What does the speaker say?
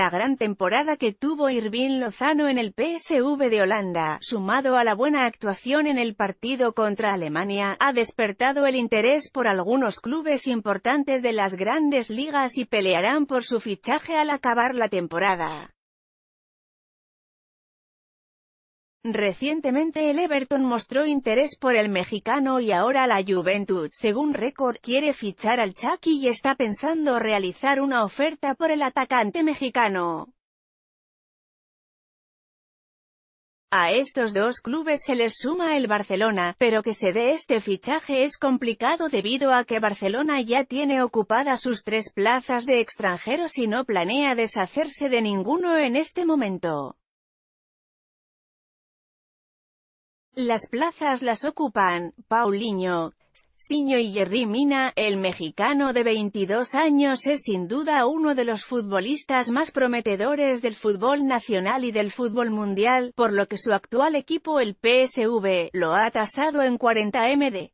la gran temporada que tuvo Irving Lozano en el PSV de Holanda, sumado a la buena actuación en el partido contra Alemania, ha despertado el interés por algunos clubes importantes de las grandes ligas y pelearán por su fichaje al acabar la temporada. Recientemente el Everton mostró interés por el mexicano y ahora la Juventud, según récord, quiere fichar al Chucky y está pensando realizar una oferta por el atacante mexicano. A estos dos clubes se les suma el Barcelona, pero que se dé este fichaje es complicado debido a que Barcelona ya tiene ocupadas sus tres plazas de extranjeros y no planea deshacerse de ninguno en este momento. Las plazas las ocupan Paulinho, Siño y Jerry Mina, el mexicano de 22 años es sin duda uno de los futbolistas más prometedores del fútbol nacional y del fútbol mundial, por lo que su actual equipo el PSV, lo ha tasado en 40 MD.